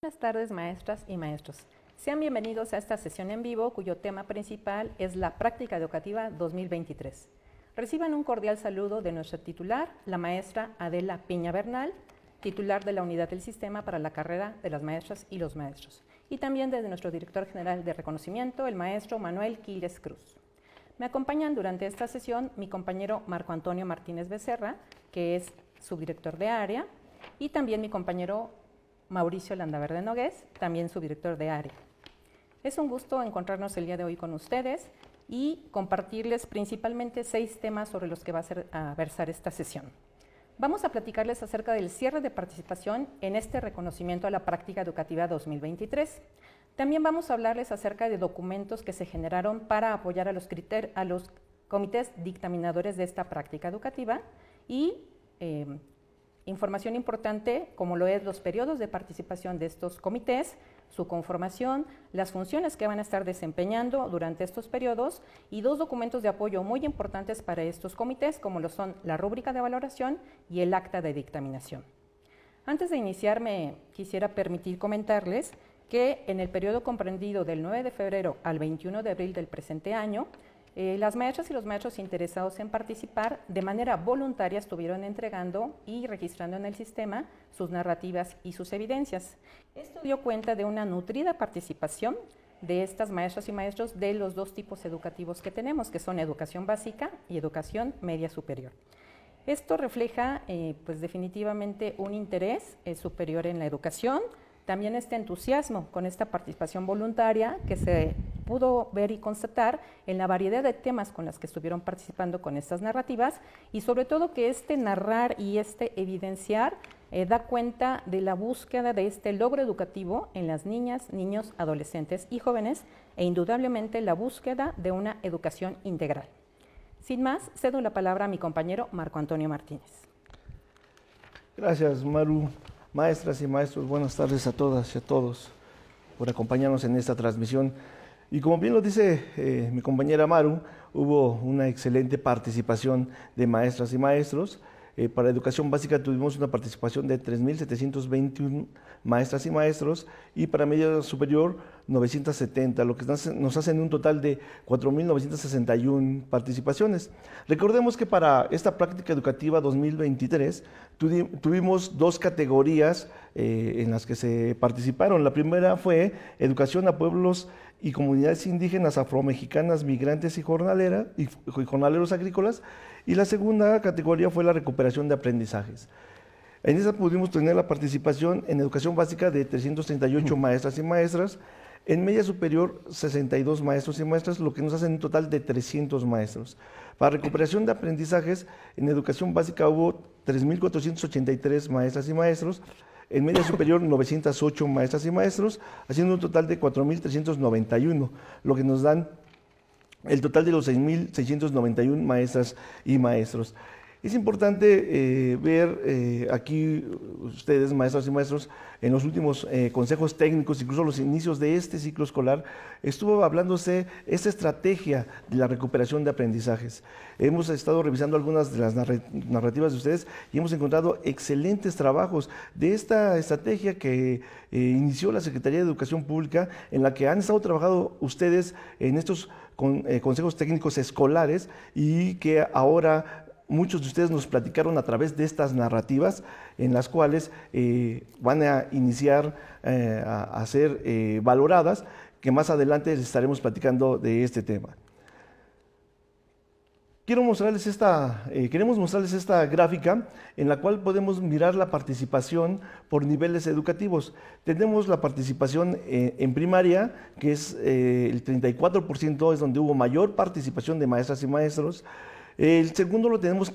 Buenas tardes, maestras y maestros. Sean bienvenidos a esta sesión en vivo cuyo tema principal es la práctica educativa 2023. Reciban un cordial saludo de nuestra titular, la maestra Adela Piña Bernal, titular de la Unidad del Sistema para la Carrera de las Maestras y los Maestros, y también desde nuestro director general de reconocimiento, el maestro Manuel Quiles Cruz. Me acompañan durante esta sesión mi compañero Marco Antonio Martínez Becerra, que es subdirector de área, y también mi compañero Mauricio Landaverde Nogués, también su director de área. Es un gusto encontrarnos el día de hoy con ustedes y compartirles principalmente seis temas sobre los que va a, versar esta sesión. Vamos a platicarles acerca del cierre de participación en este reconocimiento a la práctica educativa 2023. También vamos a hablarles acerca de documentos que se generaron para apoyar a los, comités dictaminadores de esta práctica educativa y eh, Información importante como lo es los periodos de participación de estos comités, su conformación, las funciones que van a estar desempeñando durante estos periodos y dos documentos de apoyo muy importantes para estos comités, como lo son la rúbrica de valoración y el acta de dictaminación. Antes de iniciarme, quisiera permitir comentarles que en el periodo comprendido del 9 de febrero al 21 de abril del presente año, eh, las maestras y los maestros interesados en participar de manera voluntaria estuvieron entregando y registrando en el sistema sus narrativas y sus evidencias. Esto dio cuenta de una nutrida participación de estas maestras y maestros de los dos tipos educativos que tenemos, que son educación básica y educación media superior. Esto refleja eh, pues definitivamente un interés eh, superior en la educación, también este entusiasmo con esta participación voluntaria que se pudo ver y constatar en la variedad de temas con las que estuvieron participando con estas narrativas y sobre todo que este narrar y este evidenciar eh, da cuenta de la búsqueda de este logro educativo en las niñas, niños, adolescentes y jóvenes e indudablemente la búsqueda de una educación integral. Sin más, cedo la palabra a mi compañero Marco Antonio Martínez. Gracias, Maru. Maestras y maestros, buenas tardes a todas y a todos por acompañarnos en esta transmisión. Y como bien lo dice eh, mi compañera Maru, hubo una excelente participación de maestras y maestros. Eh, para educación básica tuvimos una participación de 3.721 maestras y maestros y para media superior 970, lo que nos hacen un total de 4.961 participaciones. Recordemos que para esta práctica educativa 2023 tuvimos dos categorías eh, en las que se participaron. La primera fue educación a pueblos y comunidades indígenas afromexicanas, migrantes y, jornaleras, y jornaleros agrícolas. Y la segunda categoría fue la recuperación de aprendizajes. En esa pudimos tener la participación en educación básica de 338 maestras y maestras, en media superior, 62 maestros y maestras, lo que nos hacen un total de 300 maestros. Para recuperación de aprendizajes, en educación básica hubo 3.483 maestras y maestros, en media superior 908 maestras y maestros, haciendo un total de 4.391, lo que nos dan el total de los 6.691 maestras y maestros. Es importante eh, ver eh, aquí ustedes, maestras y maestros, en los últimos eh, consejos técnicos, incluso los inicios de este ciclo escolar, estuvo hablándose esta estrategia de la recuperación de aprendizajes. Hemos estado revisando algunas de las narrativas de ustedes y hemos encontrado excelentes trabajos de esta estrategia que inició la Secretaría de Educación Pública, en la que han estado trabajando ustedes en estos consejos técnicos escolares y que ahora muchos de ustedes nos platicaron a través de estas narrativas en las cuales eh, van a iniciar eh, a, ser eh, valoradas, que más adelante estaremos platicando de este tema. Quiero mostrarles esta, queremos mostrarles esta gráfica en la cual podemos mirar la participación por niveles educativos. Tenemos la participación en primaria, que es el 34%, es donde hubo mayor participación de maestras y maestros. El segundo lo tenemos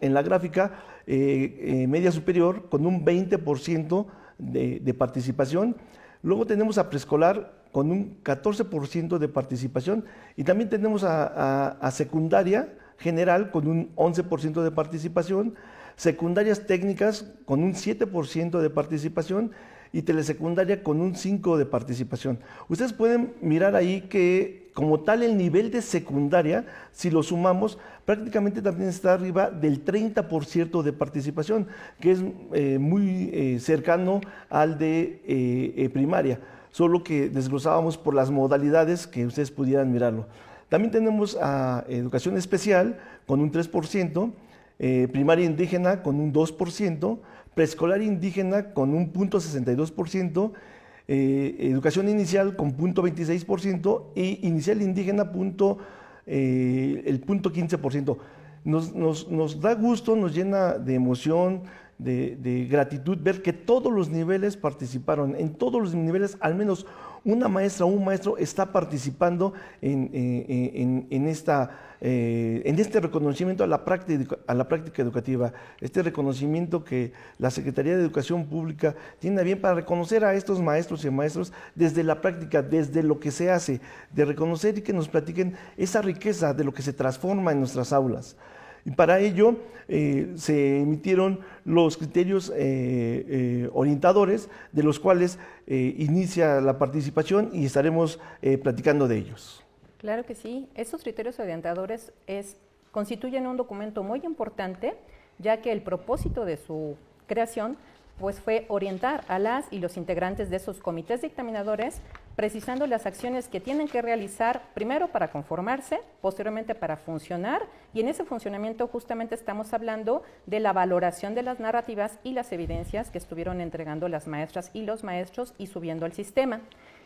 en la gráfica eh, eh, media superior con un 20% de, participación. Luego tenemos a preescolar con un 14% de participación y también tenemos a secundaria general con un 11% de participación, secundarias técnicas con un 7% de participación y telesecundaria con un 5 de participación. Ustedes pueden mirar ahí que como tal el nivel de secundaria, si lo sumamos, prácticamente también está arriba del 30% de participación, que es eh, muy eh, cercano al de eh, primaria, solo que desglosábamos por las modalidades que ustedes pudieran mirarlo. También tenemos a educación especial con un 3%, primaria indígena con un 2%, preescolar indígena con un punto 62%, eh, educación inicial con punto 26% y inicial indígena punto, eh, el punto 15%. Nos, nos, nos, da gusto, nos llena de emoción, de, de gratitud ver que todos los niveles participaron, en todos los niveles al menos una maestra o un maestro está participando eh, eh, eh, en, este reconocimiento a la, práctica, a la práctica educativa, este reconocimiento que la Secretaría de Educación Pública tiene bien para reconocer a estos maestros y maestros desde la práctica, desde lo que se hace, de reconocer y que nos platiquen esa riqueza de lo que se transforma en nuestras aulas. Y para ello eh, se emitieron los criterios eh, eh, orientadores de los cuales inicia la participación y estaremos platicando de ellos. Claro que sí, estos criterios orientadores es, constituyen un documento muy importante ya que el propósito de su creación pues fue orientar a las y los integrantes de esos comités dictaminadores precisando las acciones que tienen que realizar primero para conformarse, posteriormente para funcionar, y en ese funcionamiento justamente estamos hablando de la valoración de las narrativas y las evidencias que estuvieron entregando las maestras y los maestros y subiendo al sistema.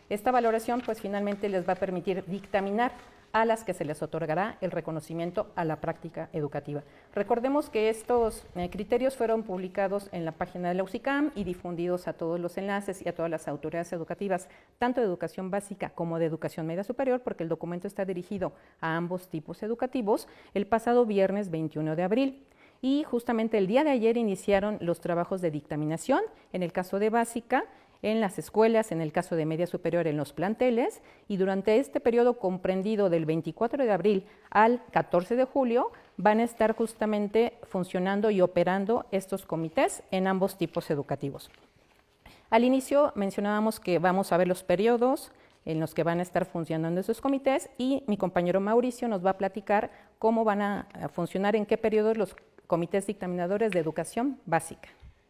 Esta valoración pues finalmente les va a permitir dictaminar a las que se les otorgará el reconocimiento a la práctica educativa. Recordemos que estos eh, criterios fueron publicados en la página de la UCICAM y difundidos a todos los enlaces y a todas las autoridades educativas, tanto de educación básica como de educación media superior, porque el documento está dirigido a ambos tipos educativos, el pasado viernes 21 de abril y justamente el día de ayer iniciaron los trabajos de dictaminación. En el caso de básica, en las escuelas, en el caso de media superior en los planteles, y durante este periodo comprendido del 24 de abril al 14 de julio van a estar justamente funcionando y operando estos comités en ambos tipos educativos. Al inicio mencionábamos que vamos a ver los periodos en los que van a estar funcionando esos comités y mi compañero Mauricio nos va a platicar cómo van a funcionar, en qué periodos los comités dictaminadores de educación básica.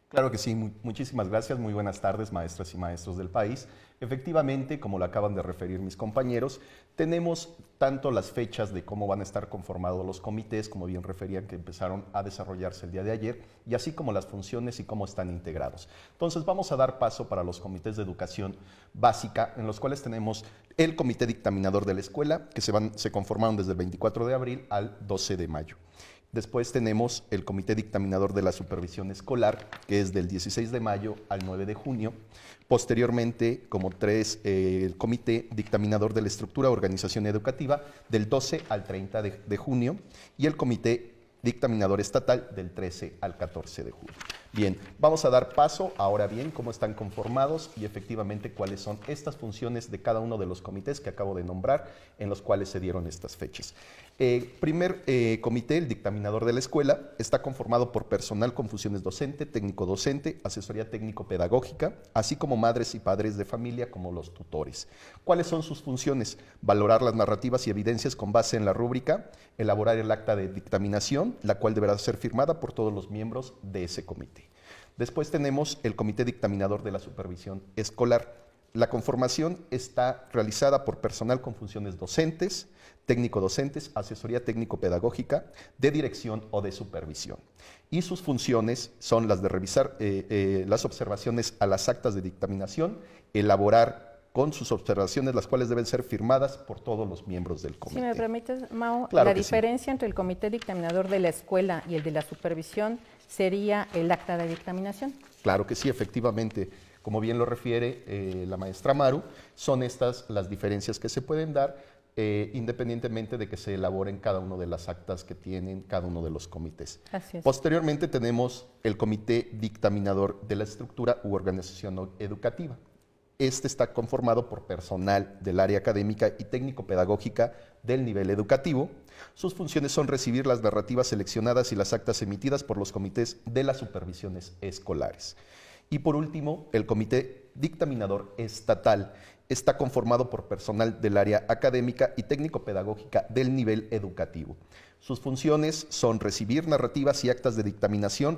Claro que sí, muchísimas gracias. Muy buenas tardes, maestras y maestros del país. Efectivamente, como lo acaban de referir mis compañeros, tenemos tanto las fechas de cómo van a estar conformados los comités, como bien referían que empezaron a desarrollarse el día de ayer, y así como las funciones y cómo están integrados. Entonces vamos a dar paso para los comités de educación básica, en los cuales tenemos el comité dictaminador de la escuela, que se, van, se conformaron desde el 24 de abril al 12 de mayo. Después tenemos el Comité Dictaminador de la Supervisión Escolar, que es del 16 de mayo al 9 de junio. Posteriormente, como tres, eh, el Comité Dictaminador de la Estructura Organización Educativa, del 12 al 30 de junio. Y el Comité Dictaminador Estatal, del 13 al 14 de junio. Bien, vamos a dar paso ahora bien cómo están conformados y efectivamente cuáles son estas funciones de cada uno de los comités que acabo de nombrar en los cuales se dieron estas fechas. El eh, primer eh, comité, el dictaminador de la escuela, está conformado por personal con funciones docente, técnico-docente, asesoría técnico-pedagógica, así como madres y padres de familia como los tutores. ¿Cuáles son sus funciones? Valorar las narrativas y evidencias con base en la rúbrica, elaborar el acta de dictaminación, la cual deberá ser firmada por todos los miembros de ese comité. Después tenemos el Comité Dictaminador de la Supervisión Escolar. La conformación está realizada por personal con funciones docentes, técnico-docentes, asesoría técnico-pedagógica, de dirección o de supervisión. Y sus funciones son las de revisar eh, eh, las observaciones a las actas de dictaminación, elaborar con sus observaciones, las cuales deben ser firmadas por todos los miembros del comité. Si me permites, Mao, la diferencia entre el comité dictaminador de la escuela y el de la supervisión sería el acta de dictaminación. Claro que sí, efectivamente. Como bien lo refiere eh, la maestra Maru, son estas las diferencias que se pueden dar eh, independientemente de que se elaboren cada uno de las actas que tienen cada uno de los comités. Posteriormente tenemos el comité dictaminador de la estructura u organización educativa. Este está conformado por personal del área académica y técnico-pedagógica del nivel educativo, sus funciones son recibir las narrativas seleccionadas y las actas emitidas por los comités de las supervisiones escolares. Y por último, el Comité Dictaminador Estatal está conformado por personal del área académica y técnico-pedagógica del nivel educativo. Sus funciones son recibir narrativas y actas de dictaminación,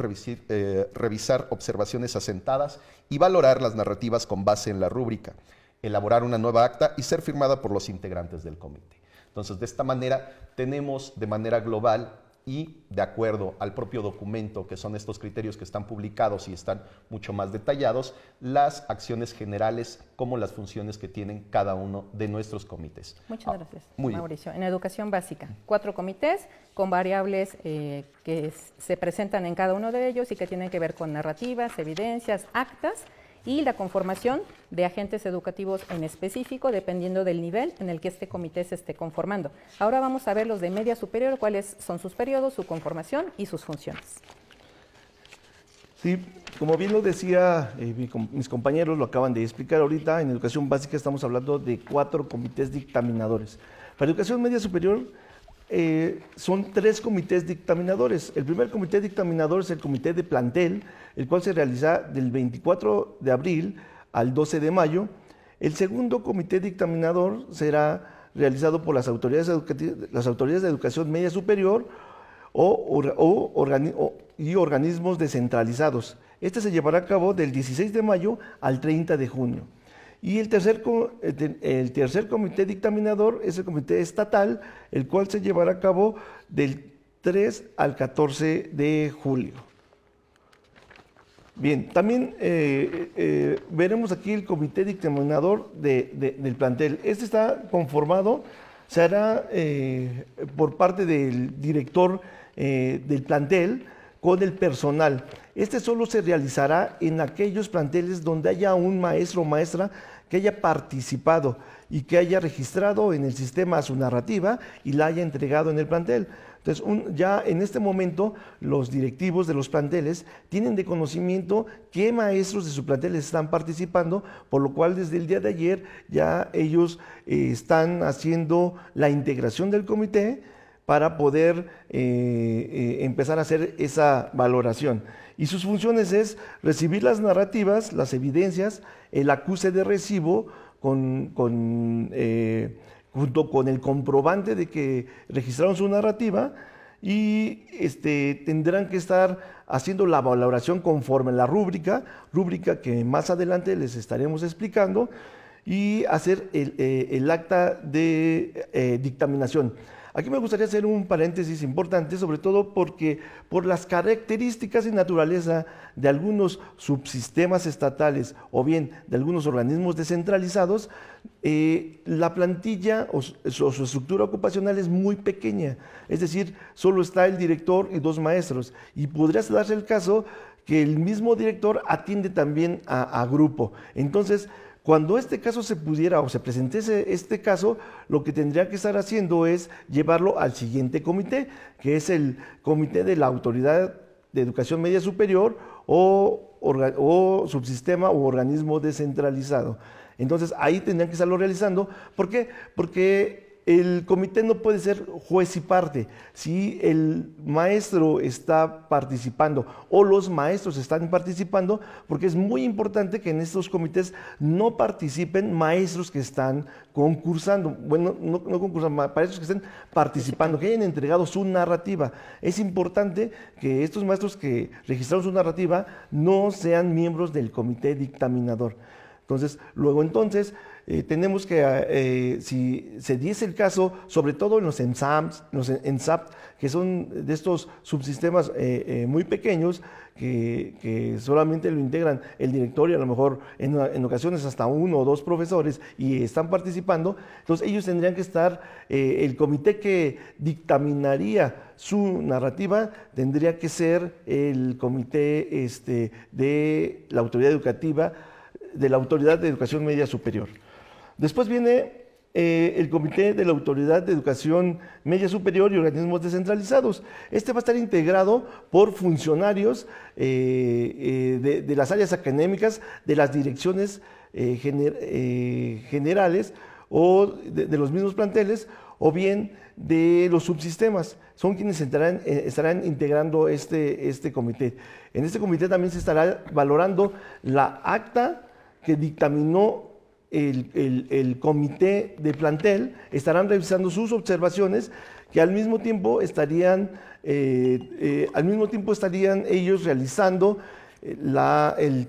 eh, revisar observaciones asentadas y valorar las narrativas con base en la rúbrica, elaborar una nueva acta y ser firmada por los integrantes del comité. Entonces, de esta manera, tenemos de manera global y de acuerdo al propio documento, que son estos criterios que están publicados y están mucho más detallados, las acciones generales como las funciones que tienen cada uno de nuestros comités. Muchas ah, gracias, Mauricio. En educación básica, cuatro comités con variables eh, que se presentan en cada uno de ellos y que tienen que ver con narrativas, evidencias, actas y la conformación de agentes educativos en específico, dependiendo del nivel en el que este comité se esté conformando. Ahora vamos a ver los de media superior, cuáles son sus periodos, su conformación y sus funciones. Sí, como bien lo decía eh, mis compañeros, lo acaban de explicar ahorita, en educación básica estamos hablando de cuatro comités dictaminadores. Para educación media superior eh, son tres comités dictaminadores. El primer comité dictaminador es el comité de plantel, el cual se realiza del 24 de abril al 12 de mayo. El segundo comité dictaminador será realizado por las autoridades, de educación media superior o, y organismos descentralizados. Este se llevará a cabo del 16 de mayo al 30 de junio. Y el tercer, eh, el tercer comité dictaminador es el comité estatal, el cual se llevará a cabo del 3 al 14 de julio. Bien, también eh, eh, veremos aquí el comité dictaminador del plantel. Este está conformado, se hará por parte del director del plantel, con el personal. Este solo se realizará en aquellos planteles donde haya un maestro o maestra que haya participado y que haya registrado en el sistema su narrativa y la haya entregado en el plantel. Entonces, ya en este momento, los directivos de los planteles tienen de conocimiento qué maestros de su plantel están participando, por lo cual desde el día de ayer ya ellos eh, están haciendo la integración del comité para poder eh, eh, empezar a hacer esa valoración. Y sus funciones es recibir las narrativas, las evidencias, el acuse de recibo con, eh, junto con el comprobante de que registraron su narrativa y este, tendrán que estar haciendo la valoración conforme a la rúbrica, rúbrica que más adelante les estaremos explicando, y hacer el acta de dictaminación. Aquí me gustaría hacer un paréntesis importante, sobre todo porque por las características y naturaleza de algunos subsistemas estatales o bien de algunos organismos descentralizados, eh, la plantilla o eh, su, estructura ocupacional es muy pequeña. Es decir, solo está el director y dos maestros. Y podría darse el caso que el mismo director atiende también a, a grupo. Entonces, cuando este caso se pudiera o se presentese este caso, lo que tendría que estar haciendo es llevarlo al siguiente comité, que es el comité de la Autoridad de Educación Media Superior o, o subsistema o organismo descentralizado. Entonces ahí tendrían que estarlo realizando. ¿Por qué? Porque el comité no puede ser juez y parte. Si el maestro está participando o los maestros están participando, porque es muy importante que en estos comités no participen maestros que están concursando, bueno, no, no concursan, maestros que estén participando, que hayan entregado su narrativa. Es importante que estos maestros que registraron su narrativa no sean miembros del comité dictaminador. Entonces, luego entonces eh, tenemos que, ah, eh, si se diese el caso, sobre todo en los ENSAMs, ENSAP, que son de estos subsistemas eh, muy pequeños, que, solamente lo integran el directorio, a lo mejor en, ocasiones hasta uno o dos profesores y están participando, entonces ellos tendrían que estar, el comité que dictaminaría su narrativa tendría que ser el comité este, de la autoridad educativa de la Autoridad de Educación Media Superior. Después viene eh, el Comité de la Autoridad de Educación Media Superior y organismos descentralizados. Este va a estar integrado por funcionarios eh, eh, de, las áreas académicas de las direcciones generales o de, los mismos planteles o bien de los subsistemas. Son quienes estarán, integrando este, este comité. En este comité también se estará valorando la acta que dictaminó el, comité de plantel, estarán revisando sus observaciones que al mismo tiempo estarían, eh, eh, al mismo tiempo estarían ellos realizando eh,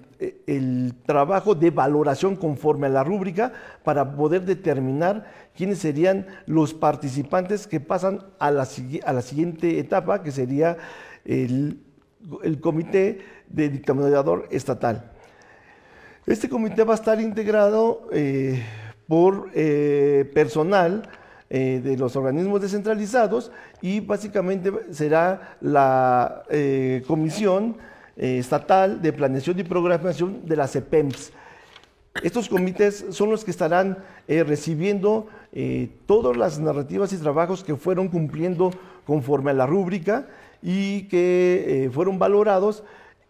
el, trabajo de valoración conforme a la rúbrica para poder determinar quiénes serían los participantes que pasan a la, a la siguiente etapa, que sería el comité de dictaminador estatal. Este comité va a estar integrado eh, por eh, personal eh, de los organismos descentralizados y básicamente será la Comisión Estatal de Planeación y Programación de la EPEMS. Estos comités son los que estarán recibiendo todas las narrativas y trabajos que fueron cumpliendo conforme a la rúbrica y que fueron valorados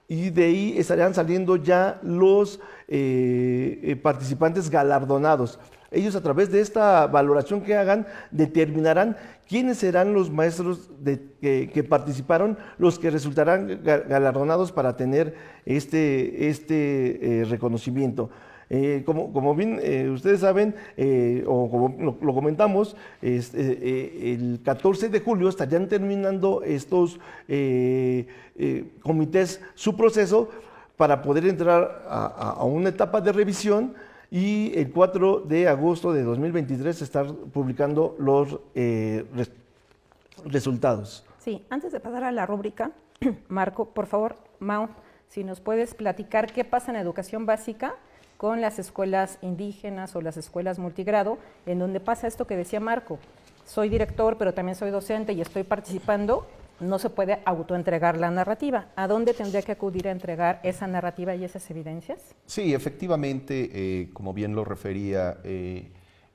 y de ahí estarán saliendo ya los eh, eh, participantes galardonados. Ellos a través de esta valoración que hagan determinarán quiénes serán los maestros que participaron, los que resultarán galardonados para tener este, este eh, reconocimiento. Eh, como, bien eh, ustedes saben, eh, o como lo, comentamos, el 14 de julio estarían terminando estos comités su proceso para poder entrar a, una etapa de revisión y el 4 de agosto de 2023 estar publicando los resultados. Sí, antes de pasar a la rúbrica, Marco, por favor, Mao, si nos puedes platicar qué pasa en educación básica con las escuelas indígenas o las escuelas multigrado, en donde pasa esto que decía Marco, soy director, pero también soy docente y estoy participando, no se puede autoentregar la narrativa. ¿A dónde tendría que acudir a entregar esa narrativa y esas evidencias? Sí, efectivamente, eh, como bien lo refería eh,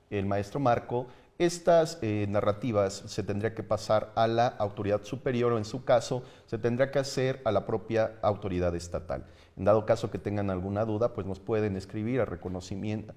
el maestro Marco, estas eh, narrativas se tendría que pasar a la autoridad superior o en su caso se tendría que hacer a la propia autoridad estatal. En dado caso que tengan alguna duda, pues nos pueden escribir a, reconocimiento,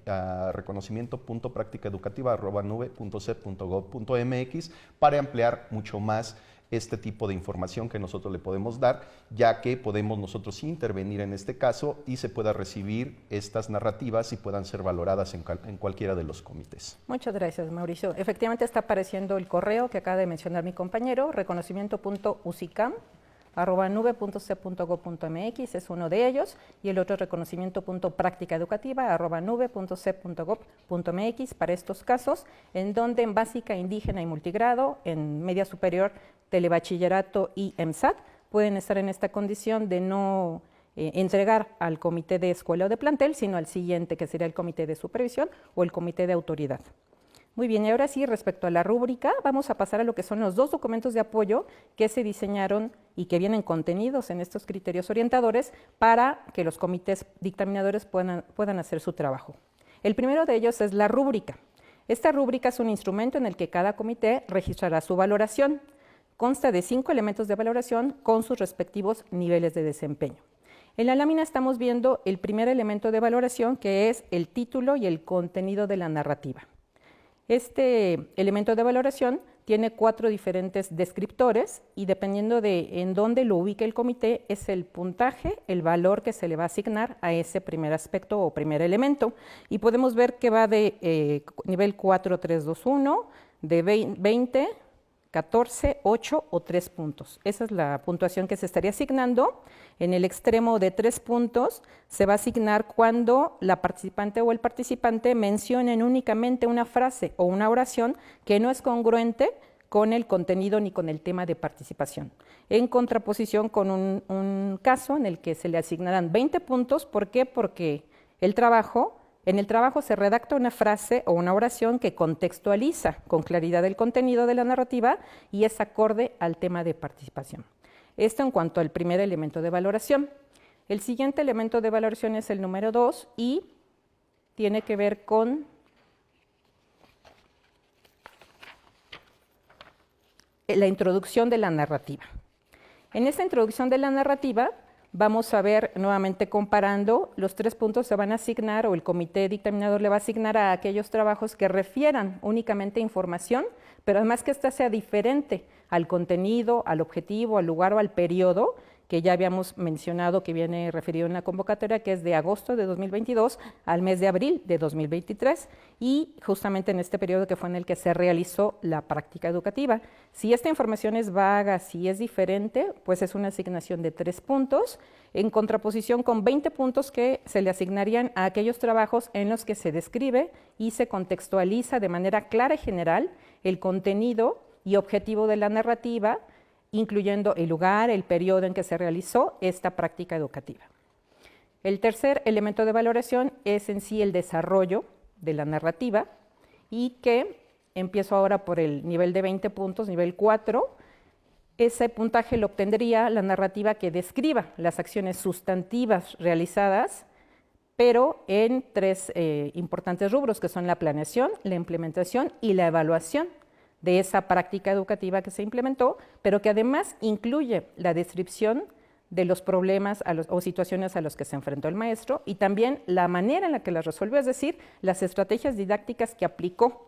para ampliar mucho más este tipo de información que nosotros le podemos dar, ya que podemos nosotros intervenir en este caso y se pueda recibir estas narrativas y puedan ser valoradas en, cualquiera de los comités. Muchas gracias, Mauricio. Efectivamente está apareciendo el correo que acaba de mencionar mi compañero, reconocimiento.usicam arroba nube.c.gov.mx es uno de ellos y el otro reconocimiento práctica educativa arroba nube.c.gov.mx para estos casos en donde en básica, indígena y multigrado, en media superior, telebachillerato y EMSAT pueden estar en esta condición de no eh, entregar al comité de escuela o de plantel, sino al siguiente que sería el comité de supervisión o el comité de autoridad. Muy bien, y ahora sí, respecto a la rúbrica, vamos a pasar a lo que son los dos documentos de apoyo que se diseñaron y que vienen contenidos en estos criterios orientadores para que los comités dictaminadores puedan, puedan hacer su trabajo. El primero de ellos es la rúbrica. Esta rúbrica es un instrumento en el que cada comité registrará su valoración. Consta de cinco elementos de valoración con sus respectivos niveles de desempeño. En la lámina estamos viendo el primer elemento de valoración que es el título y el contenido de la narrativa. Este elemento de valoración tiene cuatro diferentes descriptores y dependiendo de en dónde lo ubique el comité es el puntaje, el valor que se le va a asignar a ese primer aspecto o primer elemento. Y podemos ver que va de eh, nivel 4, 3, 2, 1, de 20, 14, 8 o 3 puntos. Esa es la puntuación que se estaría asignando. En el extremo de 3 puntos se va a asignar cuando la participante o el participante mencionen únicamente una frase o una oración que no es congruente con el contenido ni con el tema de participación. En contraposición con un, caso en el que se le asignarán 20 puntos. ¿Por qué? Porque el trabajo en el trabajo se redacta una frase o una oración que contextualiza con claridad el contenido de la narrativa y es acorde al tema de participación. Esto en cuanto al primer elemento de valoración. El siguiente elemento de valoración es el número 2 y tiene que ver con la introducción de la narrativa. En esta introducción de la narrativa Vamos a ver nuevamente comparando, los tres puntos se van a asignar o el comité dictaminador le va a asignar a aquellos trabajos que refieran únicamente información, pero además que ésta sea diferente al contenido, al objetivo, al lugar o al periodo que ya habíamos mencionado que viene referido en la convocatoria, que es de agosto de 2022 al mes de abril de 2023 y justamente en este periodo que fue en el que se realizó la práctica educativa. Si esta información es vaga, si es diferente, pues es una asignación de tres puntos en contraposición con 20 puntos que se le asignarían a aquellos trabajos en los que se describe y se contextualiza de manera clara y general el contenido y objetivo de la narrativa, incluyendo el lugar, el periodo en que se realizó esta práctica educativa. El tercer elemento de valoración es en sí el desarrollo de la narrativa y que empiezo ahora por el nivel de 20 puntos, nivel 4. Ese puntaje lo obtendría la narrativa que describa las acciones sustantivas realizadas, pero en tres eh, importantes rubros que son la planeación, la implementación y la evaluación de esa práctica educativa que se implementó, pero que además incluye la descripción de los problemas a o situaciones a los que se enfrentó el maestro y también la manera en la que las resolvió, es decir, las estrategias didácticas que aplicó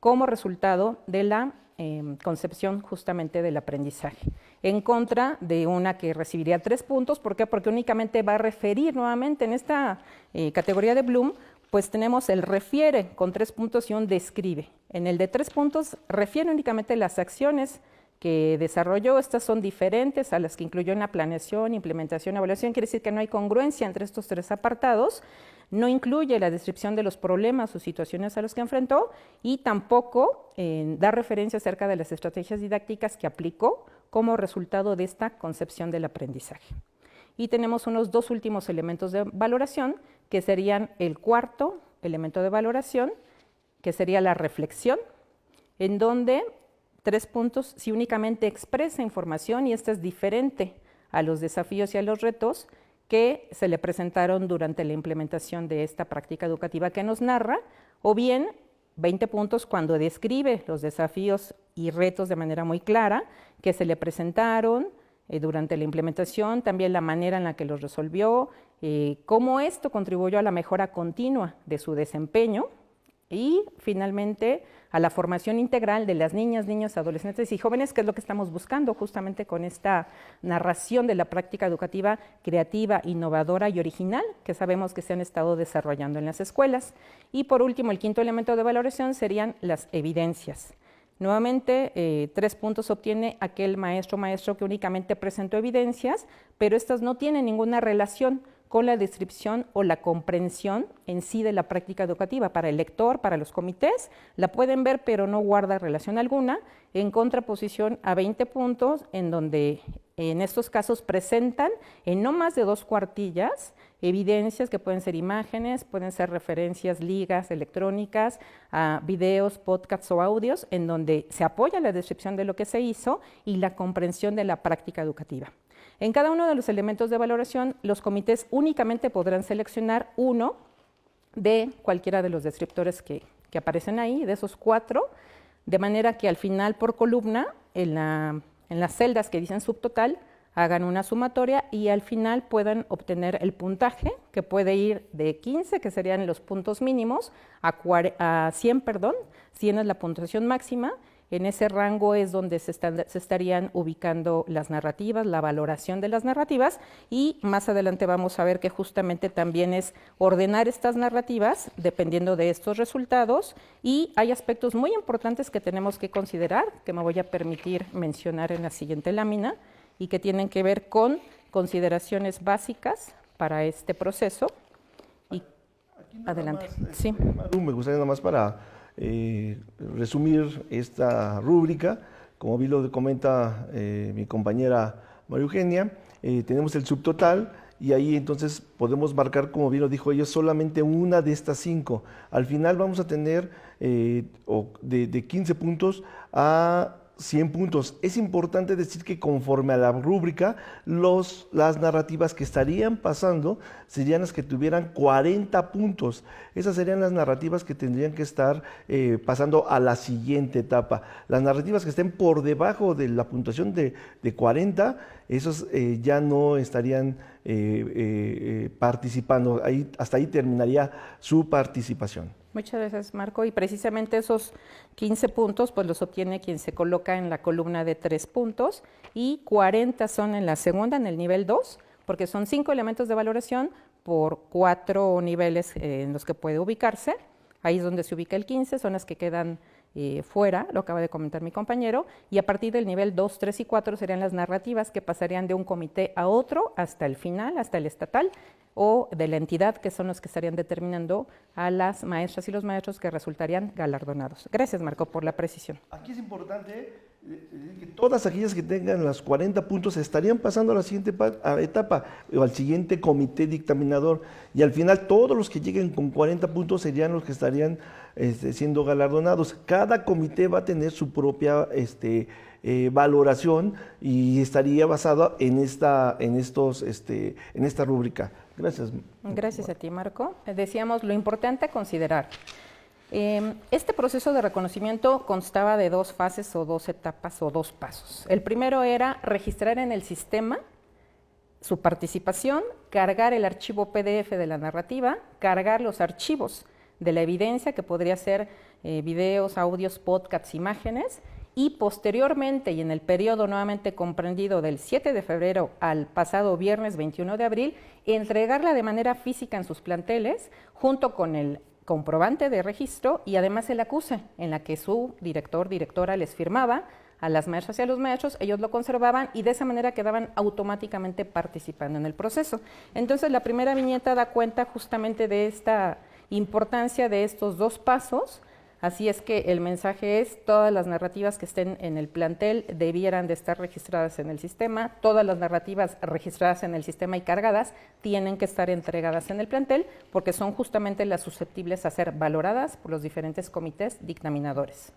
como resultado de la em, concepción justamente del aprendizaje, en contra de una que recibiría tres puntos, ¿por qué? Porque únicamente va a referir nuevamente en esta eh, categoría de Bloom pues tenemos el refiere con tres puntos y un describe. En el de tres puntos refiere únicamente las acciones que desarrolló, estas son diferentes a las que incluyó en la planeación, implementación, evaluación, quiere decir que no hay congruencia entre estos tres apartados, no incluye la descripción de los problemas o situaciones a los que enfrentó y tampoco eh, da referencia acerca de las estrategias didácticas que aplicó como resultado de esta concepción del aprendizaje. Y tenemos unos dos últimos elementos de valoración que serían el cuarto elemento de valoración, que sería la reflexión, en donde tres puntos, si únicamente expresa información y esta es diferente a los desafíos y a los retos que se le presentaron durante la implementación de esta práctica educativa que nos narra, o bien 20 puntos cuando describe los desafíos y retos de manera muy clara que se le presentaron, eh, durante la implementación, también la manera en la que los resolvió, eh, cómo esto contribuyó a la mejora continua de su desempeño y finalmente a la formación integral de las niñas, niños, adolescentes y jóvenes, que es lo que estamos buscando justamente con esta narración de la práctica educativa creativa, innovadora y original que sabemos que se han estado desarrollando en las escuelas. Y por último, el quinto elemento de valoración serían las evidencias. Nuevamente, eh, tres puntos obtiene aquel maestro maestro que únicamente presentó evidencias, pero estas no tienen ninguna relación con la descripción o la comprensión en sí de la práctica educativa. Para el lector, para los comités, la pueden ver, pero no guarda relación alguna, en contraposición a 20 puntos, en donde en estos casos presentan en no más de dos cuartillas evidencias que pueden ser imágenes, pueden ser referencias, ligas electrónicas, videos, podcasts o audios, en donde se apoya la descripción de lo que se hizo y la comprensión de la práctica educativa. En cada uno de los elementos de valoración, los comités únicamente podrán seleccionar uno de cualquiera de los descriptores que, aparecen ahí, de esos cuatro, de manera que al final por columna, en, en las celdas que dicen subtotal, hagan una sumatoria y al final puedan obtener el puntaje que puede ir de 15, que serían los puntos mínimos, a, 100, perdón, 100 es la puntuación máxima. En ese rango es donde se, estarían ubicando las narrativas, la valoración de las narrativas y más adelante vamos a ver que justamente también es ordenar estas narrativas dependiendo de estos resultados y hay aspectos muy importantes que tenemos que considerar, que me voy a permitir mencionar en la siguiente lámina y que tienen que ver con consideraciones básicas para este proceso. Y adelante. Este, sí. me gustaría nada más para eh, resumir esta rúbrica. Como bien lo comenta eh, mi compañera María Eugenia, eh, tenemos el subtotal y ahí entonces podemos marcar, como bien lo dijo ella, solamente una de estas cinco. Al final vamos a tener de, de, 15 puntos a 100 puntos. Es importante decir que conforme a la rúbrica, los, las narrativas que estarían pasando serían las que tuvieran 40 puntos. Esas serían las narrativas que tendrían que estar eh, pasando a la siguiente etapa. Las narrativas que estén por debajo de la puntuación de, de 40, esos eh, ya no estarían eh, participando. Ahí, hasta ahí terminaría su participación. Muchas gracias, Marco. Y precisamente esos 15 puntos, pues los obtiene quien se coloca en la columna de tres puntos y 40 son en la segunda, en el nivel 2, porque son cinco elementos de valoración por cuatro niveles eh, en los que puede ubicarse. Ahí es donde se ubica el 15, son las que quedan eh, fuera, lo acaba de comentar mi compañero, y a partir del nivel 2, 3 y 4 serían las narrativas que pasarían de un comité a otro hasta el final, hasta el estatal o de la entidad, que son los que estarían determinando a las maestras y los maestros que resultarían galardonados. Gracias, Marco, por la precisión. Aquí es importante eh, eh, que todas aquellas que tengan los 40 puntos estarían pasando a la siguiente etapa o al siguiente comité dictaminador y al final todos los que lleguen con 40 puntos serían los que estarían este, siendo galardonados. Cada comité va a tener su propia este, eh, valoración y estaría basada en esta, en estos, este, en esta rúbrica. Gracias. Gracias a ti, Marco. Decíamos lo importante a considerar. Em, este proceso de reconocimiento constaba de dos fases o dos etapas o dos pasos. El primero era registrar en el sistema su participación, cargar el archivo PDF de la narrativa, cargar los archivos de la evidencia, que podría ser eh, videos, audios, podcasts, imágenes, y posteriormente y en el periodo nuevamente comprendido del 7 de febrero al pasado viernes 21 de abril, entregarla de manera física en sus planteles junto con el comprobante de registro y además el acuse en la que su director, directora les firmaba a las maestras y a los maestros, ellos lo conservaban y de esa manera quedaban automáticamente participando en el proceso. Entonces la primera viñeta da cuenta justamente de esta importancia de estos dos pasos. Así es que el mensaje es, todas las narrativas que estén en el plantel debieran de estar registradas en el sistema, todas las narrativas registradas en el sistema y cargadas tienen que estar entregadas en el plantel porque son justamente las susceptibles a ser valoradas por los diferentes comités dictaminadores.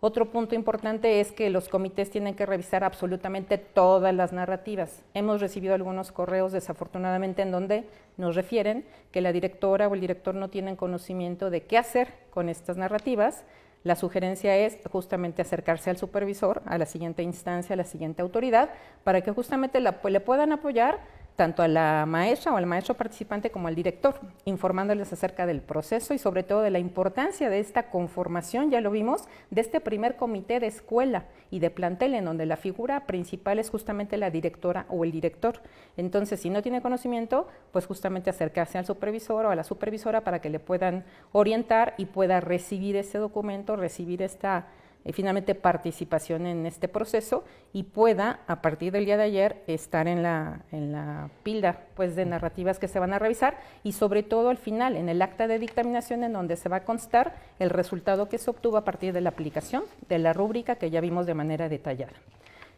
Otro punto importante es que los comités tienen que revisar absolutamente todas las narrativas. Hemos recibido algunos correos, desafortunadamente, en donde nos refieren que la directora o el director no tienen conocimiento de qué hacer con estas narrativas. La sugerencia es justamente acercarse al supervisor, a la siguiente instancia, a la siguiente autoridad, para que justamente le puedan apoyar tanto a la maestra o al maestro participante como al director, informándoles acerca del proceso y sobre todo de la importancia de esta conformación, ya lo vimos, de este primer comité de escuela y de plantel en donde la figura principal es justamente la directora o el director. Entonces, si no tiene conocimiento, pues justamente acercarse al supervisor o a la supervisora para que le puedan orientar y pueda recibir ese documento, recibir esta y eh, finalmente participación en este proceso y pueda, a partir del día de ayer, estar en la, en pila pues, de narrativas que se van a revisar y sobre todo al final, en el acta de dictaminación en donde se va a constar el resultado que se obtuvo a partir de la aplicación de la rúbrica que ya vimos de manera detallada.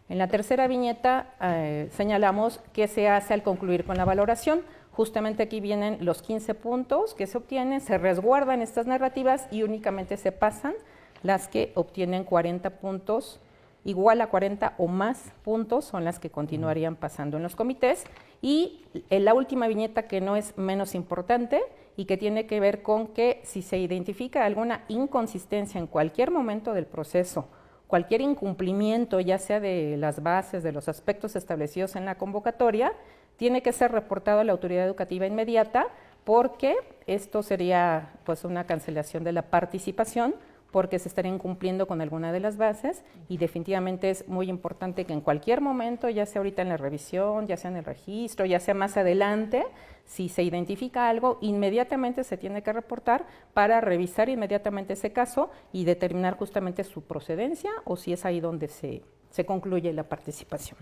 En la tercera viñeta eh, señalamos qué se hace al concluir con la valoración. Justamente aquí vienen los 15 puntos que se obtienen, se resguardan estas narrativas y únicamente se pasan las que obtienen 40 puntos, igual a 40 o más puntos, son las que continuarían pasando en los comités. Y eh, la última viñeta que no es menos importante y que tiene que ver con que si se identifica alguna inconsistencia en cualquier momento del proceso, cualquier incumplimiento, ya sea de las bases, de los aspectos establecidos en la convocatoria, tiene que ser reportado a la autoridad educativa inmediata porque esto sería pues una cancelación de la participación porque se estarían cumpliendo con alguna de las bases y definitivamente es muy importante que en cualquier momento, ya sea ahorita en la revisión, ya sea en el registro, ya sea más adelante, si se identifica algo, inmediatamente se tiene que reportar para revisar inmediatamente ese caso y determinar justamente su procedencia o si es ahí donde se, concluye la participación.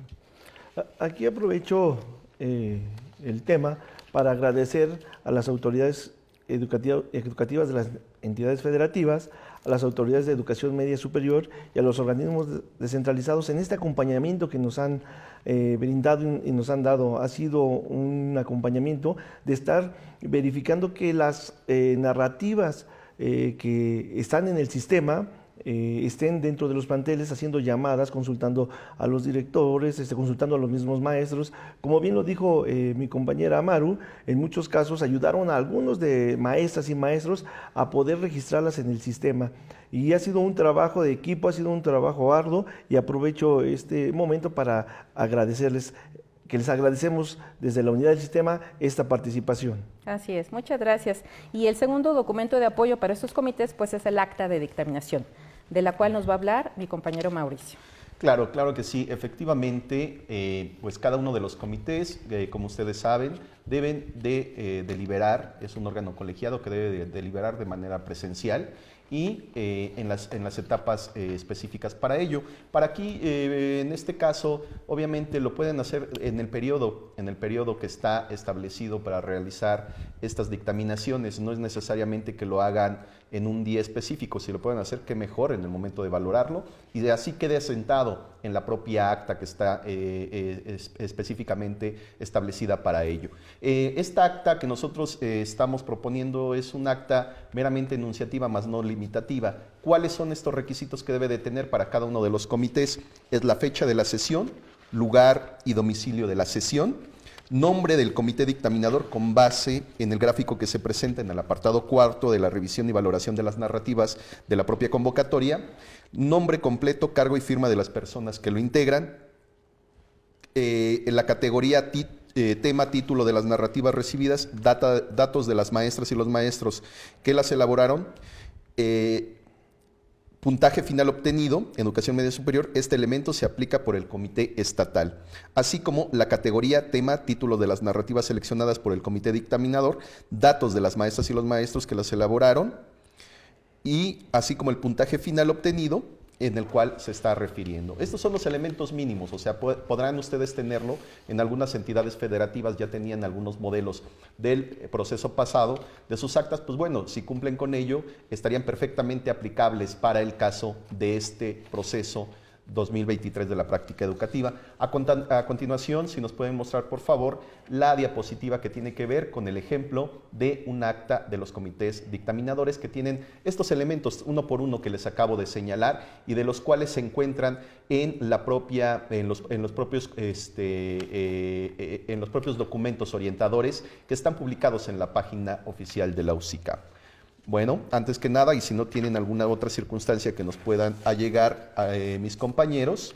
Aquí aprovecho eh, el tema para agradecer a las autoridades educativas de las entidades federativas, a las autoridades de educación media superior y a los organismos descentralizados en este acompañamiento que nos han eh, brindado y nos han dado. Ha sido un acompañamiento de estar verificando que las eh, narrativas eh, que están en el sistema eh, estén dentro de los panteles haciendo llamadas, consultando a los directores, este, consultando a los mismos maestros. Como bien lo dijo eh, mi compañera Amaru, en muchos casos ayudaron a algunos de maestras y maestros a poder registrarlas en el sistema. Y ha sido un trabajo de equipo, ha sido un trabajo arduo y aprovecho este momento para agradecerles que les agradecemos desde la unidad del sistema esta participación. Así es, muchas gracias. Y el segundo documento de apoyo para estos comités pues es el acta de dictaminación de la cual nos va a hablar mi compañero Mauricio. Claro, claro que sí. Efectivamente, eh, pues cada uno de los comités, eh, como ustedes saben, deben de eh, deliberar, es un órgano colegiado que debe deliberar de manera presencial y en, las, en, las, etapas específicas para ello. Para aquí, en este caso, obviamente lo pueden hacer en el periodo, en el periodo que está establecido para realizar estas dictaminaciones. No es necesariamente que lo hagan en un día específico, si lo pueden hacer, que mejor en el momento de valorarlo y de así quede asentado en la propia acta que está eh, eh, específicamente establecida para ello. Eh, esta acta que nosotros estamos proponiendo es un acta meramente enunciativa, más no limitativa. ¿Cuáles son estos requisitos que debe de tener para cada uno de los comités? Es la fecha de la sesión, lugar y domicilio de la sesión nombre del comité dictaminador con base en el gráfico que se presenta en el apartado cuarto de la revisión y valoración de las narrativas de la propia convocatoria, nombre completo, cargo y firma de las personas que lo integran, eh, en la categoría eh, tema, título de las narrativas recibidas, datos de las maestras y los maestros que las elaboraron, eh, puntaje final obtenido educación media superior, este elemento se aplica por el comité estatal, así como la categoría, tema, título de las narrativas seleccionadas por el comité dictaminador, datos de las maestras y los maestros que las elaboraron, y así como el puntaje final obtenido en el cual se está refiriendo. Estos son los elementos mínimos, o sea, podrán ustedes tenerlo. En algunas entidades federativas ya tenían algunos modelos del eh, proceso pasado de sus actas, pues bueno, si cumplen con ello, estarían perfectamente aplicables para el caso de este proceso 2023 de la práctica educativa. A, continuación, si nos pueden mostrar, por favor, la diapositiva que tiene que ver con el ejemplo de un acta de los comités dictaminadores que tienen estos elementos uno por uno que les acabo de señalar y de los cuales se encuentran en, en, los, propios, este, eh, eh, en los propios documentos orientadores que están publicados en la página oficial de la UCICA. Bueno, antes que nada, y si no tienen alguna otra circunstancia que nos puedan allegar a eh, mis compañeros.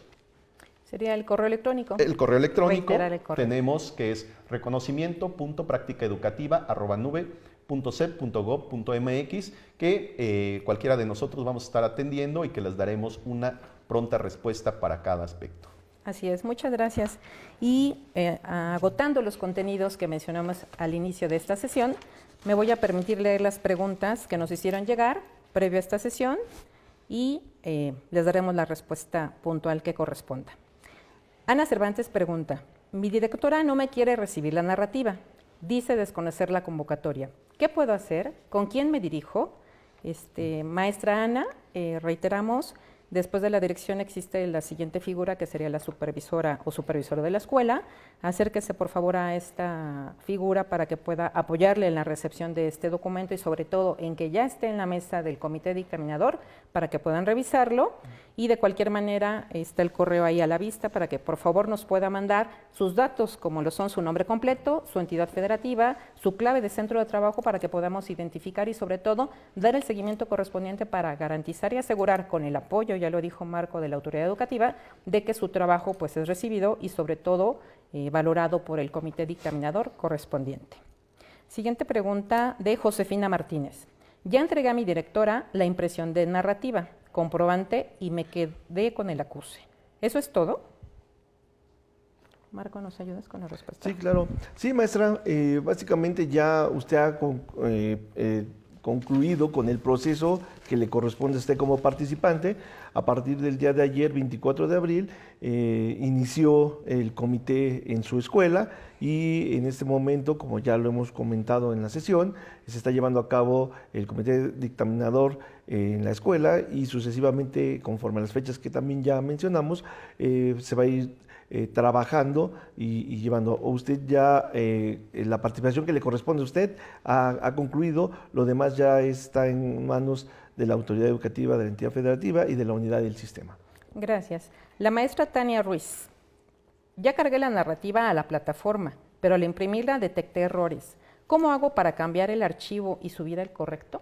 Sería el correo electrónico. El correo electrónico tenemos que es reconocimiento.practicaeducativa.gov.mx que eh, cualquiera de nosotros vamos a estar atendiendo y que les daremos una pronta respuesta para cada aspecto. Así es, muchas gracias. Y eh, agotando los contenidos que mencionamos al inicio de esta sesión, me voy a permitir leer las preguntas que nos hicieron llegar previo a esta sesión y eh, les daremos la respuesta puntual que corresponda. Ana Cervantes pregunta, mi directora no me quiere recibir la narrativa, dice desconocer la convocatoria. ¿Qué puedo hacer? ¿Con quién me dirijo? Este, maestra Ana, eh, reiteramos, Después de la dirección existe la siguiente figura que sería la supervisora o supervisor de la escuela. Acérquese por favor a esta figura para que pueda apoyarle en la recepción de este documento y sobre todo en que ya esté en la mesa del comité dictaminador para que puedan revisarlo y de cualquier manera está el correo ahí a la vista para que por favor nos pueda mandar sus datos como lo son su nombre completo, su entidad federativa, su clave de centro de trabajo para que podamos identificar y sobre todo dar el seguimiento correspondiente para garantizar y asegurar con el apoyo ya lo dijo Marco de la autoridad educativa, de que su trabajo pues es recibido y sobre todo eh, valorado por el comité dictaminador correspondiente. Siguiente pregunta de Josefina Martínez. Ya entregué a mi directora la impresión de narrativa, comprobante y me quedé con el acuse. ¿Eso es todo? Marco, ¿nos ayudas con la respuesta? Sí, claro. Sí, maestra, eh, básicamente ya usted ha eh, concluido con el proceso que le corresponde a usted como participante. A partir del día de ayer, 24 de abril, eh, inició el comité en su escuela y en este momento, como ya lo hemos comentado en la sesión, se está llevando a cabo el comité dictaminador en la escuela y sucesivamente, conforme a las fechas que también ya mencionamos, eh, se va a ir eh, trabajando y, llevando. Usted ya, eh, eh, la participación que le corresponde a usted ha, concluido, lo demás ya está en manos de la autoridad educativa, de la entidad federativa y de la unidad del sistema. Gracias. La maestra Tania Ruiz. Ya cargué la narrativa a la plataforma, pero al imprimirla detecté errores. ¿Cómo hago para cambiar el archivo y subir el correcto?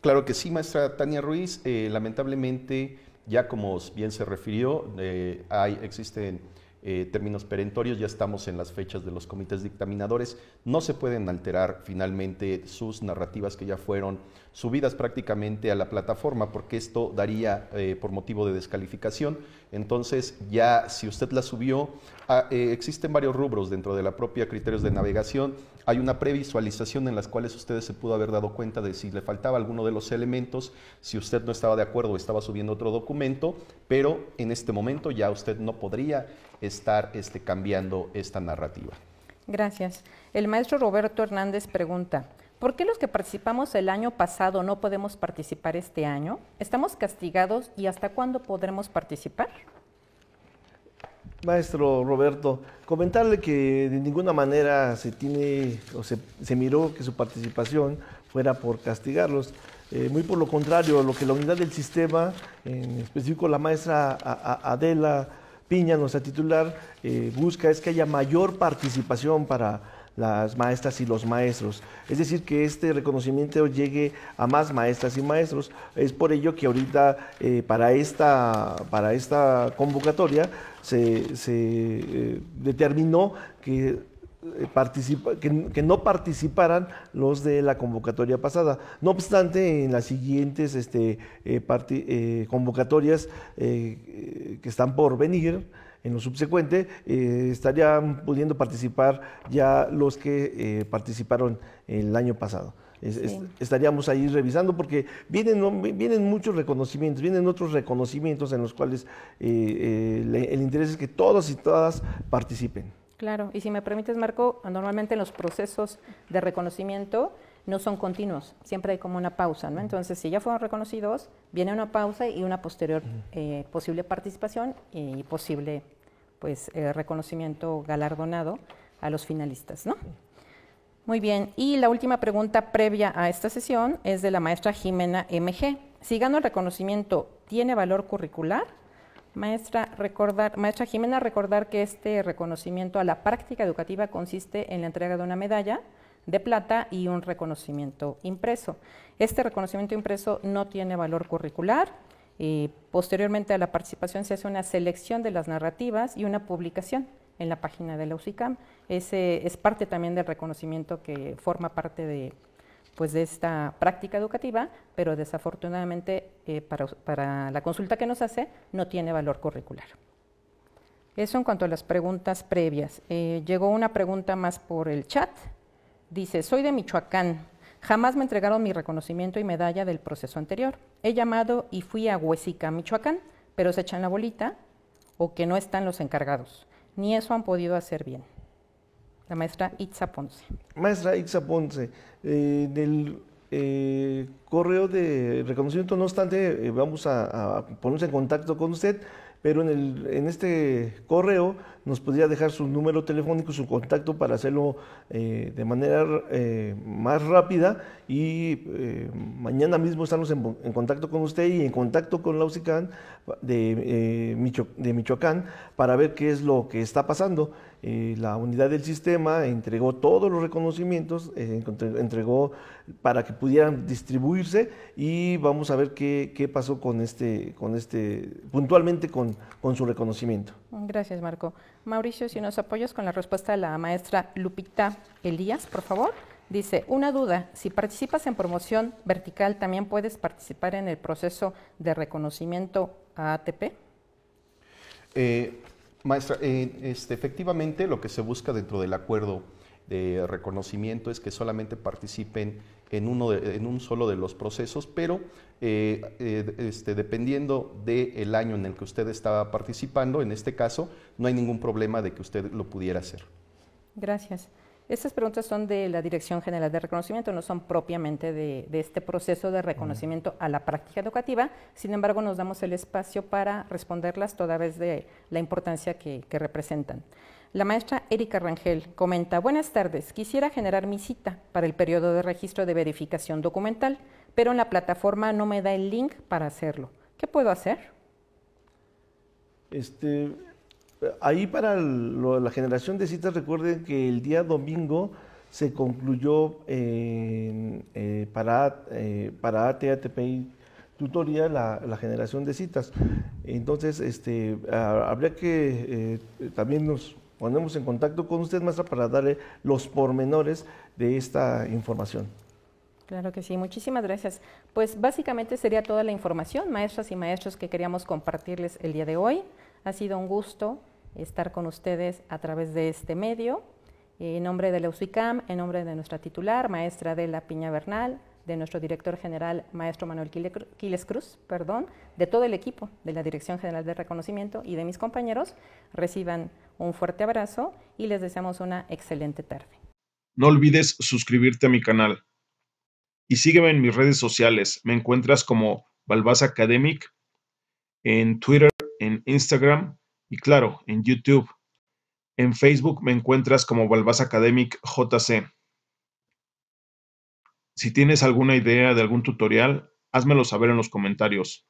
claro que sí, maestra Tania Ruiz. lamentablemente, ya como bien se refirió, eh, hay, existen eh, términos perentorios, ya estamos en las fechas de los comités dictaminadores, no se pueden alterar finalmente sus narrativas que ya fueron subidas prácticamente a la plataforma, porque esto daría eh, por motivo de descalificación. Entonces, ya si usted la subió, ah, existen varios rubros dentro de la propia criterios de navegación hay una previsualización en las cuales ustedes se pudo haber dado cuenta de si le faltaba alguno de los elementos, si usted no estaba de acuerdo o estaba subiendo otro documento, pero en este momento ya usted no podría estar este, cambiando esta narrativa. Gracias. El maestro Roberto Hernández pregunta, ¿por qué los que participamos el año pasado no podemos participar este año? ¿Estamos castigados y hasta cuándo podremos participar? Maestro Roberto, comentarle que de ninguna manera se tiene o se, miró que su participación fuera por castigarlos. Eh, muy por lo contrario, lo que la unidad del sistema, en específico la maestra Adela Piña, nuestra titular, eh, busca es que haya mayor participación para las maestras y los maestros. Es decir, que este reconocimiento llegue a más maestras y maestros. Es por ello que ahorita eh, para, esta, para esta convocatoria se, eh, determinó eh, que que, no participaran los de la convocatoria pasada. No obstante, en las siguientes este, convocatorias que están por venir, en lo subsecuente eh, estarían pudiendo participar ya los que eh, participaron el año pasado. estaríamos ahí revisando porque vienen, vienen muchos reconocimientos, vienen otros reconocimientos en los cuales eh, el interés es que todos y todas participen. Claro, y si me permites, Marco, normalmente los procesos de reconocimiento no son continuos, siempre hay como una pausa, ¿no? Entonces, si ya fueron reconocidos, viene una pausa y una posterior posible participación y posible pues eh, reconocimiento galardonado a los finalistas, ¿no? Muy bien, y la última pregunta previa a esta sesión es de la maestra Jimena MG. Si gano el reconocimiento, ¿tiene valor curricular? Maestra, maestra Jimena, recordar que este reconocimiento a la práctica educativa consiste en la entrega de una medalla de plata y un reconocimiento impreso. Este reconocimiento impreso no tiene valor curricular, y posteriormente a la participación se hace una selección de las narrativas y una publicación en la página de la UCICAM. Ese es parte también del reconocimiento que forma parte de, pues, esta práctica educativa, pero desafortunadamente eh, para, la consulta que nos hace no tiene valor curricular. Eso en cuanto a las preguntas previas. Eh, llegó una pregunta más por el chat. Dice, soy de Michoacán. Jamás me entregaron mi reconocimiento y medalla del proceso anterior. He llamado y fui a Huesica, Michoacán, pero se echan la bolita o que no están los encargados. Ni eso han podido hacer bien. La maestra Itza Ponce. Maestra Itza Ponce, del eh, eh, correo de reconocimiento, no obstante, eh, vamos a, a ponernos en contacto con usted pero en, el, en este correo nos podría dejar su número telefónico, su contacto para hacerlo eh, de manera eh, más rápida y eh, mañana mismo estamos en, contacto con usted y en contacto con la UCICAN de, de Michoacán para ver qué es lo que está pasando eh, la unidad del sistema entregó todos los reconocimientos, eh, entregó para que pudieran distribuirse y vamos a ver qué, pasó con este, con este, puntualmente con, con, su reconocimiento. Gracias, Marco. Mauricio, si nos apoyas con la respuesta de la maestra Lupita Elías, por favor. Dice, una duda, si participas en promoción vertical, ¿también puedes participar en el proceso de reconocimiento a ATP? Eh, Maestra, eh, este, efectivamente lo que se busca dentro del acuerdo de reconocimiento es que solamente participen en, uno en un solo de los procesos, pero eh, eh, este, dependiendo del año en el que usted estaba participando, en este caso, no hay ningún problema de que usted lo pudiera hacer. Gracias. Estas preguntas son de la Dirección General de Reconocimiento, no son propiamente de, este proceso de reconocimiento a la práctica educativa, sin embargo nos damos el espacio para responderlas toda vez de la importancia que, que representan. La maestra Erika Rangel comenta, buenas tardes, quisiera generar mi cita para el periodo de registro de verificación documental, pero en la plataforma no me da el link para hacerlo. ¿Qué puedo hacer? Este, Ahí para la generación de citas, recuerden que el día domingo se concluyó eh, para, eh, para tutoría la, generación de citas. Entonces, este, habría que eh, también nos ponemos en contacto con usted, maestra, para darle los pormenores de esta información. Claro que sí, muchísimas gracias. Pues básicamente sería toda la información, maestras y maestros, que queríamos compartirles el día de hoy. Ha sido un gusto estar con ustedes a través de este medio. En nombre de la UCICAM, en nombre de nuestra titular, maestra de la Piña Bernal, de nuestro director general, maestro Manuel Quiles Cruz, perdón, de todo el equipo de la Dirección General de Reconocimiento y de mis compañeros, reciban un fuerte abrazo y les deseamos una excelente tarde. No olvides suscribirte a mi canal y sígueme en mis redes sociales. Me encuentras como Balbás Academic en Twitter en Instagram y claro, en YouTube. En Facebook me encuentras como Balbás Academic JC. Si tienes alguna idea de algún tutorial, házmelo saber en los comentarios.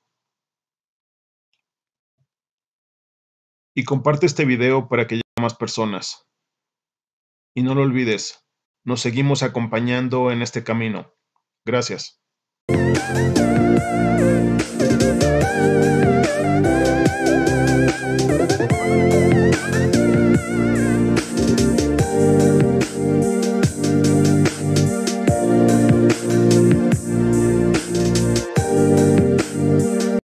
Y comparte este video para que llegue más personas. Y no lo olvides, nos seguimos acompañando en este camino. Gracias.